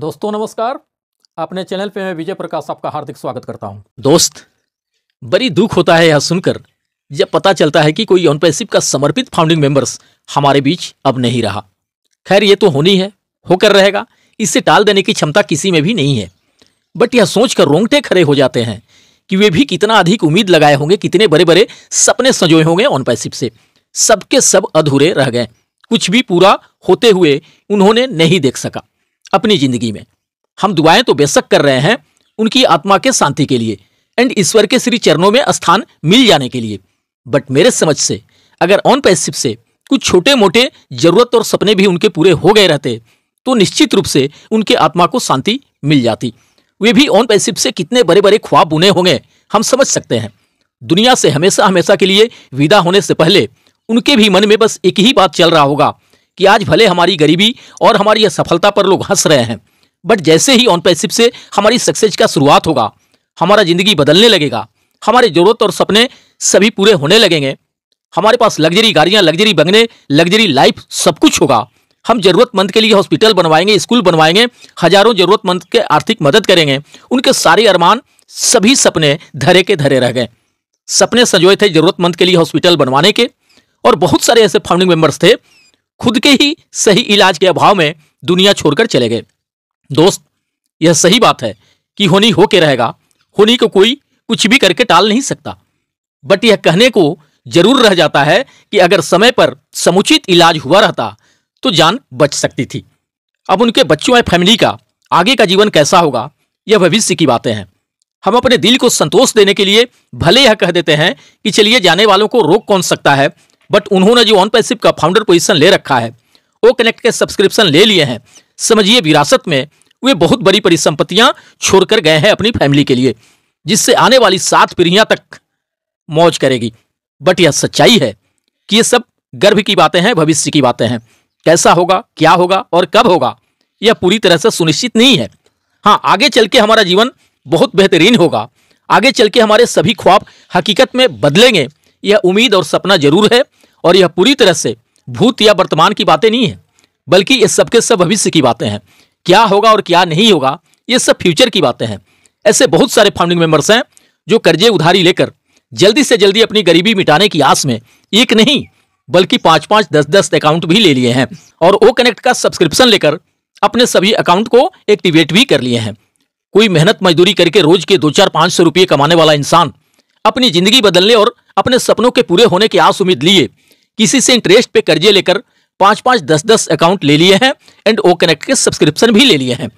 दोस्तों नमस्कार अपने चैनल पे मैं विजय प्रकाश आपका हार्दिक स्वागत करता हूं। दोस्त बड़ी दुख होता है यह सुनकर जब पता चलता है कि कोई ऑनपेसिप का समर्पित फाउंडिंग मेंबर्स हमारे बीच अब नहीं रहा खैर ये तो होनी है होकर रहेगा इससे टाल देने की क्षमता किसी में भी नहीं है बट यह सोचकर रोंगटे खड़े हो जाते हैं कि वे भी कितना अधिक उम्मीद लगाए होंगे कितने बड़े बड़े सपने सजोए होंगे ऑनपेसिप से सबके सब अधूरे रह गए कुछ भी पूरा होते हुए उन्होंने नहीं देख सका अपनी जिंदगी में हम दुआएं तो बेशक कर रहे हैं उनकी आत्मा के शांति के लिए एंड ईश्वर के श्री चरणों में स्थान मिल जाने के लिए बट मेरे समझ से अगर ऑन पैसिव से कुछ छोटे मोटे जरूरत और सपने भी उनके पूरे हो गए रहते तो निश्चित रूप से उनके आत्मा को शांति मिल जाती वे भी ऑन पैसिव से कितने बड़े बड़े ख्वाब बुने होंगे हम समझ सकते हैं दुनिया से हमेशा हमेशा के लिए विदा होने से पहले उनके भी मन में बस एक ही बात चल रहा होगा कि आज भले हमारी गरीबी और हमारी असफलता पर लोग हंस रहे हैं बट जैसे ही ऑन पैसिप से हमारी सक्सेस का शुरुआत होगा हमारा ज़िंदगी बदलने लगेगा हमारे ज़रूरत और सपने सभी पूरे होने लगेंगे हमारे पास लग्जरी गाड़ियाँ लग्जरी बंगने लग्जरी लाइफ सब कुछ होगा हम जरूरतमंद के लिए हॉस्पिटल बनवाएंगे स्कूल बनवाएंगे हजारों जरूरतमंद के आर्थिक मदद करेंगे उनके सारे अरमान सभी सपने धरे के धरे रह गए सपने संजोए थे जरूरतमंद के लिए हॉस्पिटल बनवाने के और बहुत सारे ऐसे फाउंडिंग मेंबर्स थे खुद के ही सही इलाज के अभाव में दुनिया छोड़कर चले गए दोस्त यह सही बात है कि होनी होके रहेगा होनी को कोई कुछ भी करके टाल नहीं सकता बट यह कहने को जरूर रह जाता है कि अगर समय पर समुचित इलाज हुआ रहता तो जान बच सकती थी अब उनके बच्चों या फैमिली का आगे का जीवन कैसा होगा यह भविष्य की बातें हैं हम अपने दिल को संतोष देने के लिए भले यह कह देते हैं कि चलिए जाने वालों को रोक कौन सकता है बट उन्होंने जो ऑन का फाउंडर पोजीशन ले रखा है ओ कनेक्ट के सब्सक्रिप्शन ले लिए हैं समझिए विरासत में वे बहुत बड़ी परिसंपत्तियां छोड़कर गए हैं अपनी फैमिली के लिए जिससे आने वाली सात पीढ़ियां तक मौज करेगी बट यह सच्चाई है कि ये सब गर्भ की बातें हैं भविष्य की बातें हैं कैसा होगा क्या होगा और कब होगा यह पूरी तरह से सुनिश्चित नहीं है हाँ आगे चल के हमारा जीवन बहुत बेहतरीन होगा आगे चल के हमारे सभी ख्वाब हकीकत में बदलेंगे यह उम्मीद और सपना जरूर है और यह पूरी तरह से भूत या वर्तमान की बातें नहीं है बल्कि ये सबके सब भविष्य की बातें हैं क्या होगा और क्या नहीं होगा ये सब फ्यूचर की बातें हैं ऐसे बहुत सारे फाउंडिंग मेंबर्स हैं जो कर्जे उधारी लेकर जल्दी से जल्दी अपनी गरीबी मिटाने की आस में एक नहीं बल्कि पाँच पाँच दस दस अकाउंट भी ले लिए हैं और ओ कनेक्ट का सब्सक्रिप्शन लेकर अपने सभी अकाउंट को एक्टिवेट भी कर लिए हैं कोई मेहनत मजदूरी करके रोज के दो चार पाँच सौ रुपये कमाने वाला इंसान अपनी जिंदगी बदलने और अपने सपनों के पूरे होने की आस उम्मीद लिए किसी से इंटरेस्ट पे कर्जे लेकर पांच पांच दस दस अकाउंट ले लिए हैं एंड ओ कनेक्ट के सब्सक्रिप्शन भी ले लिए हैं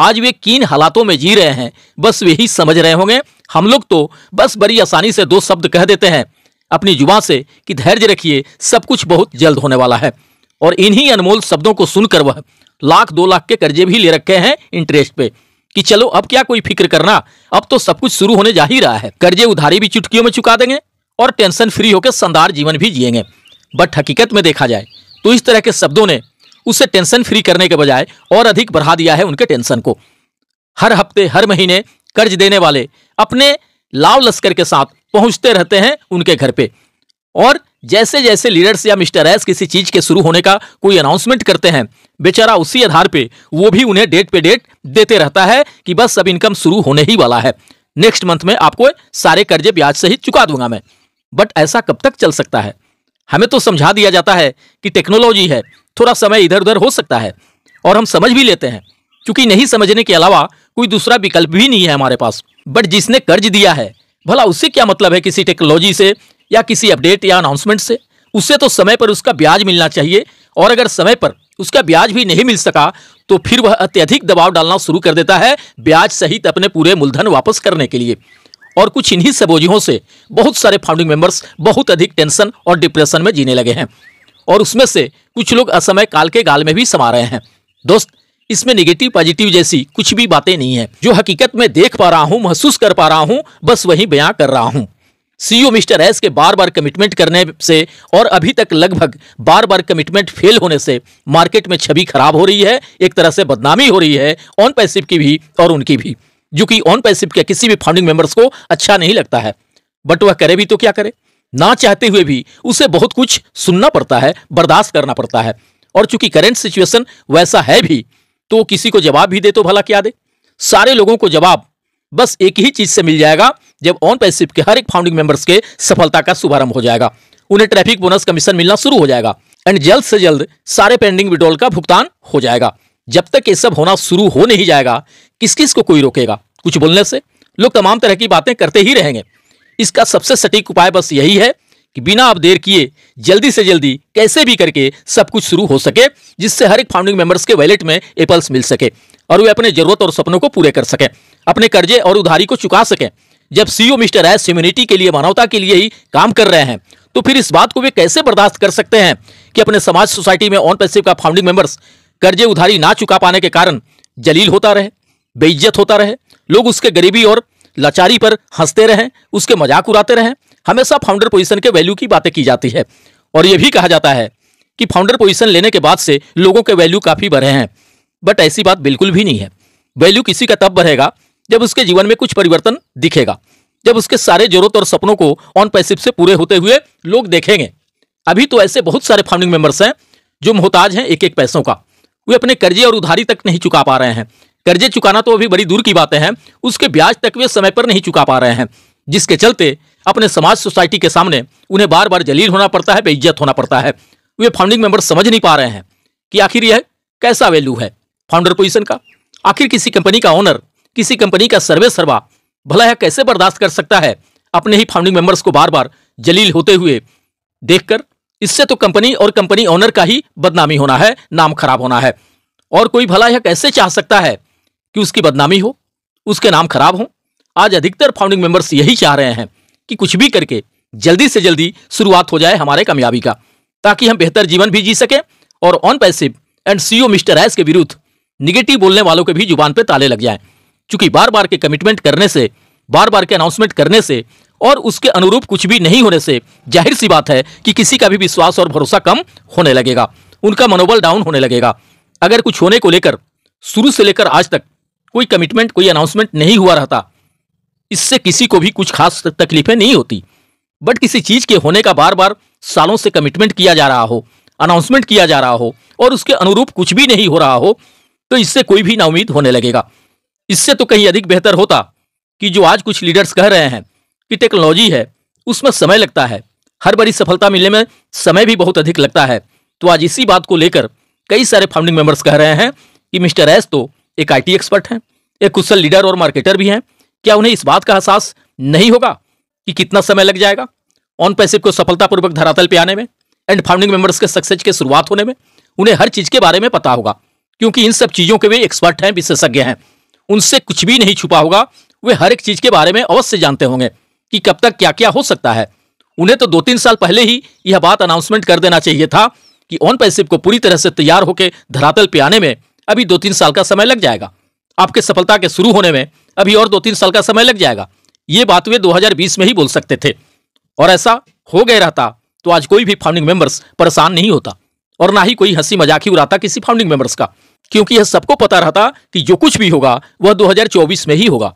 आज वे किन हालातों में जी रहे हैं बस वे ही समझ रहे होंगे हम लोग तो बस बड़ी आसानी से दो शब्द कह देते हैं अपनी जुबा से कि धैर्य रखिए सब कुछ बहुत जल्द होने वाला है और इन्हीं अनमोल शब्दों को सुनकर वह लाख दो लाख के कर्जे भी ले रखे हैं इंटरेस्ट पे कि चलो अब क्या कोई फिक्र करना अब तो सब कुछ शुरू होने जा ही रहा है कर्जे उधारी भी चुटकियों में चुका देंगे और टेंशन फ्री होकर शानदार जीवन भी जिएंगे बट हकीकत में देखा जाए तो इस तरह के शब्दों ने उसे टेंशन फ्री करने के बजाय और अधिक बढ़ा दिया है उनके टेंशन को हर हफ्ते हर महीने कर्ज देने वाले अपने लाव लश्कर के साथ पहुंचते रहते हैं उनके घर पे और जैसे जैसे लीडर्स या मिस्टर एस किसी चीज के शुरू होने का कोई अनाउंसमेंट करते हैं बेचारा उसी आधार पे वो भी उन्हें डेट पे डेट देते रहता है कि बस अब इनकम शुरू होने ही वाला है नेक्स्ट मंथ में आपको सारे कर्जे ब्याज सहित चुका दूंगा मैं बट ऐसा कब तक चल सकता है हमें तो समझा दिया जाता है कि टेक्नोलॉजी है थोड़ा समय इधर उधर हो सकता है और हम समझ भी लेते हैं क्योंकि नहीं समझने के अलावा कोई दूसरा विकल्प भी नहीं है हमारे पास बट जिसने कर्ज दिया है भला उससे क्या मतलब है किसी टेक्नोलॉजी से या किसी अपडेट या अनाउंसमेंट से उससे तो समय पर उसका ब्याज मिलना चाहिए और अगर समय पर उसका ब्याज भी नहीं मिल सका तो फिर वह अत्यधिक दबाव डालना शुरू कर देता है ब्याज सहित अपने पूरे मूलधन वापस करने के लिए और कुछ इन्हीं सब से बहुत सारे फाउंडिंग मेंबर्स बहुत अधिक टेंशन और डिप्रेशन में जीने लगे हैं और उसमें से कुछ लोग असमय काल के गाल में भी समा रहे हैं दोस्त इसमें निगेटिव पॉजिटिव जैसी कुछ भी बातें नहीं है जो हकीकत में देख पा रहा हूँ महसूस कर पा रहा हूँ बस वही बयां कर रहा हूँ सीईओ e मिस्टर एस के बार बार कमिटमेंट करने से और अभी तक लगभग बार बार कमिटमेंट फेल होने से मार्केट में छवि खराब हो रही है एक तरह से बदनामी हो रही है ऑन पैसिव की भी और उनकी भी जो कि ऑन पैसिप के किसी भी फाउंडिंग मेंबर्स को अच्छा नहीं लगता है बट वह करे भी तो क्या करे ना चाहते हुए भी उसे बहुत कुछ सुनना पड़ता है बर्दाश्त करना पड़ता है और चूंकि करेंट सिचुएशन वैसा है भी तो किसी को जवाब भी दे तो भला क्या दे सारे लोगों को जवाब बस एक ही चीज से मिल जाएगा जब ऑन पैसिप के हर एक फाउंडिंग मेंबर्स के सफलता का शुभारंभ हो जाएगा उन्हें ट्रैफिक बोनस कमीशन मिलना शुरू हो जाएगा एंड जल्द से जल्द सारे पेंडिंग विड्रॉल का भुगतान हो जाएगा जब तक ये सब होना शुरू हो नहीं जाएगा किस किस को कोई रोकेगा कुछ बोलने से लोग तमाम तरह की बातें करते ही रहेंगे इसका सबसे सटीक उपाय बस यही है कि बिना आप देर किए जल्दी से जल्दी कैसे भी करके सब कुछ शुरू हो सके जिससे हर एक फाउंडिंग मेंबर्स के वैलेट में एपल्स मिल सके और वे अपने जरूरत और सपनों को पूरे कर सकें अपने कर्जे और उधारी को चुका सकें जब CEO e mister Ash humanity के लिए मानवता के लिए ही काम कर रहे हैं तो फिर इस बात को वे कैसे बर्दाश्त कर सकते हैं कि अपने समाज सोसाइटी में ऑन पैसिव का फाउंडिंग मेंबर्स कर्जे उधारी ना चुका पाने के कारण जलील होता रहे बेइज्जत होता रहे लोग उसके गरीबी और लाचारी पर हंसते रहें उसके मजाक उड़ाते रहें हमेशा फाउंडर पोजीशन के वैल्यू की बातें की जाती है और यह भी कहा जाता है कि फाउंडर पोजीशन लेने के बाद से लोगों के वैल्यू काफ़ी बढ़े हैं बट ऐसी बात बिल्कुल भी नहीं है वैल्यू किसी का तब बढ़ेगा जब उसके जीवन में कुछ परिवर्तन दिखेगा जब उसके सारे जरूरत और सपनों को ऑन पैसिव से पूरे होते हुए लोग देखेंगे अभी तो ऐसे बहुत सारे फाउंडिंग मेंबर्स हैं जो मोहताज हैं एक एक पैसों का वे अपने कर्जे और उधारी तक नहीं चुका पा रहे हैं कर्जे चुकाना तो अभी बड़ी दूर की बातें हैं उसके ब्याज तक वे समय पर नहीं चुका पा रहे हैं जिसके चलते अपने समाज सोसाइटी के सामने उन्हें बार बार जलील होना पड़ता है बेइज्जत होना पड़ता है वे फाउंडिंग मेंबर समझ नहीं पा रहे हैं कि आखिर यह कैसा वैल्यू है फाउंडर पोजिशन का आखिर किसी कंपनी का ओनर किसी कंपनी का सर्वे सर्वा भला यह कैसे बर्दाश्त कर सकता है अपने ही फाउंडिंग मेंबर्स को बार बार जलील होते हुए देखकर इससे तो कंपनी और कंपनी ओनर का ही बदनामी होना है नाम खराब होना है और कोई भला यह कैसे चाह सकता है कि उसकी बदनामी हो उसके नाम खराब हो आज अधिकतर फाउंडिंग मेंबर्स यही चाह रहे हैं कि कुछ भी करके जल्दी से जल्दी शुरुआत हो जाए हमारे कामयाबी का ताकि हम बेहतर जीवन भी जी सकें और Onpassive and CEO mister Ash के विरुद्ध निगेटिव बोलने वालों के भी जुबान पर ताले लग जाए क्योंकि बार बार के कमिटमेंट करने से बार बार के अनाउंसमेंट करने से और उसके अनुरूप कुछ भी नहीं होने से जाहिर सी बात है कि किसी का भी विश्वास और भरोसा कम होने लगेगा उनका मनोबल डाउन होने लगेगा अगर कुछ होने को लेकर शुरू से लेकर आज तक कोई कमिटमेंट कोई अनाउंसमेंट नहीं हुआ रहता इससे किसी को भी कुछ खास तकलीफें नहीं होती बट किसी चीज़ के होने का बार बार सालों से कमिटमेंट किया जा रहा हो अनाउंसमेंट किया जा रहा हो और उसके अनुरूप कुछ भी नहीं हो रहा हो तो इससे कोई भी नाउमीद होने लगेगा इससे तो कहीं अधिक बेहतर होता कि जो आज कुछ लीडर्स कह रहे हैं की टेक्नोलॉजी है उसमें समय लगता है हर बड़ी सफलता मिलने में समय भी बहुत अधिक लगता है तो आज इसी बात को लेकर कई सारे फाउंडिंग मेंबर्स कह रहे हैं कि मिस्टर एस तो एक आईटी एक्सपर्ट हैं एक कुशल लीडर और मार्केटर भी हैं क्या उन्हें इस बात का एहसास नहीं होगा कि कितना समय लग जाएगा ऑन पैसिव को सफलतापूर्वक धरातल पर आने में एंड फाउंडिंग मेंबर्स के सक्सेस के शुरुआत होने में उन्हें हर चीज के बारे में पता होगा क्योंकि इन सब चीजों के वे एक्सपर्ट हैं विशेषज्ञ हैं उनसे कुछ भी नहीं छुपा होगा वे हर एक चीज के बारे में अवश्य जानते होंगे कि कब तक क्या क्या हो सकता है उन्हें तो दो तीन साल पहले ही यह बात अनाउंसमेंट कर देना चाहिए था कि ऑन पैसिव को पूरी तरह से तैयार होकर धरातल पे आने में अभी दो तीन साल का समय लग जाएगा आपके सफलता के शुरू होने में अभी और दो तीन साल का समय लग जाएगा ये बात वे 2020 में ही बोल सकते थे और ऐसा हो गया रहता तो आज कोई भी फाउंडिंग मेंबर्स परेशान नहीं होता और ना ही कोई हंसी मजाक ही उड़ाता किसी फाउंडिंग मेंबर्स का क्योंकि यह सबको पता रहता कि जो कुछ भी होगा वह 2024 में ही होगा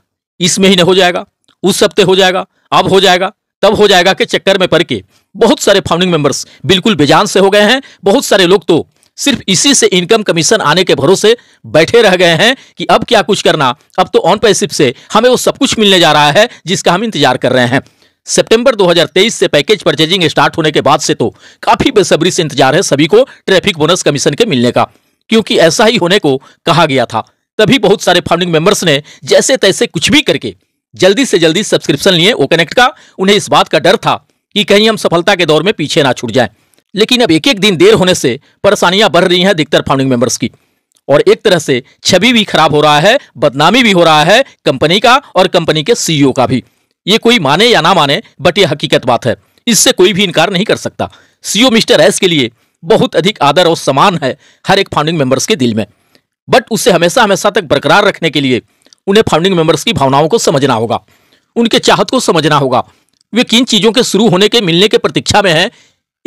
इसमें ही न हो जाएगा उस हफ्ते हो जाएगा अब हो जाएगा तब हो जाएगा के चक्कर में पड़ के बहुत सारे फाउंडिंग मेंबर्स बिल्कुल बेजान से हो गए हैं बहुत सारे लोग तो सिर्फ इसी से इनकम कमीशन आने के भरोसे बैठे रह गए हैं कि अब क्या कुछ करना अब तो ऑन पैसिप से हमें वो सब कुछ मिलने जा रहा है जिसका हम इंतजार कर रहे हैं सितंबर 2023 से पैकेज परचेजिंग स्टार्ट होने के बाद से तो काफी बेसब्री से इंतजार है सभी को ट्रैफिक बोनस कमीशन के मिलने का क्योंकि ऐसा ही होने को कहा गया था तभी बहुत सारे फाउंडिंग मेंबर्स ने जैसे तैसे कुछ भी करके जल्दी से जल्दी सब्सक्रिप्शन लिए ओ कनेक्ट का उन्हें इस बात का डर था कि कहीं हम सफलता के दौर में पीछे ना छूट जाएं लेकिन अब एक एक दिन देर होने से परेशानियां बढ़ रही हैं अधिकतर फाउंडिंग मेंबर्स की और एक तरह से छवि भी खराब हो रहा है बदनामी भी हो रहा है कंपनी का और कंपनी के सीईओ e का भी ये कोई माने या ना माने बट ये हकीकत बात है इससे कोई भी इनकार नहीं कर सकता सीईओ e मिस्टर एस के लिए बहुत अधिक आदर और सम्मान है हर एक फाउंडिंग मेंबर्स के दिल में बट उसे हमेशा हमेशा तक बरकरार रखने के लिए उन्हें फाउंडिंग मेंबर्स की भावनाओं को समझना होगा उनके चाहत को समझना होगा वे किन चीजों के शुरू होने के मिलने के प्रतीक्षा में हैं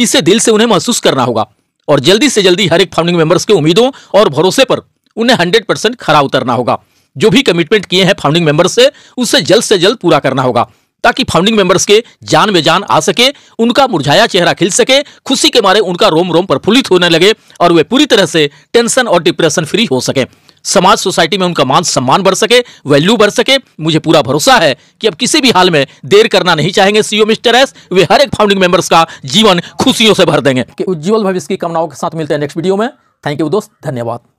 इसे दिल से उन्हें महसूस करना होगा और जल्दी से जल्दी हर एक फाउंडिंग मेंबर्स के उम्मीदों और भरोसे पर उन्हें हंड्रेड परसेंट खरा उतरना होगा जो भी कमिटमेंट किए हैं फाउंडिंग मेंबर्स से उसे जल्द से जल्द पूरा करना होगा ताकि फाउंडिंग मेंबर्स के जान में जान आ सके उनका मुरझाया चेहरा खिल सके खुशी के मारे उनका रोम रोम प्रफुल्लित होने लगे और वे पूरी तरह से टेंशन और डिप्रेशन फ्री हो सके समाज सोसाइटी में उनका मान सम्मान बढ़ सके वैल्यू बढ़ सके मुझे पूरा भरोसा है कि अब किसी भी हाल में देर करना नहीं चाहेंगे सीओ e मिस्टर एस वे हर एक फाउंडिंग मेंबर्स का जीवन खुशियों से भर देंगे उज्ज्वल भविष्य की कामनाओं के साथ मिलते हैं नेक्स्ट वीडियो में थैंक यू दोस्त धन्यवाद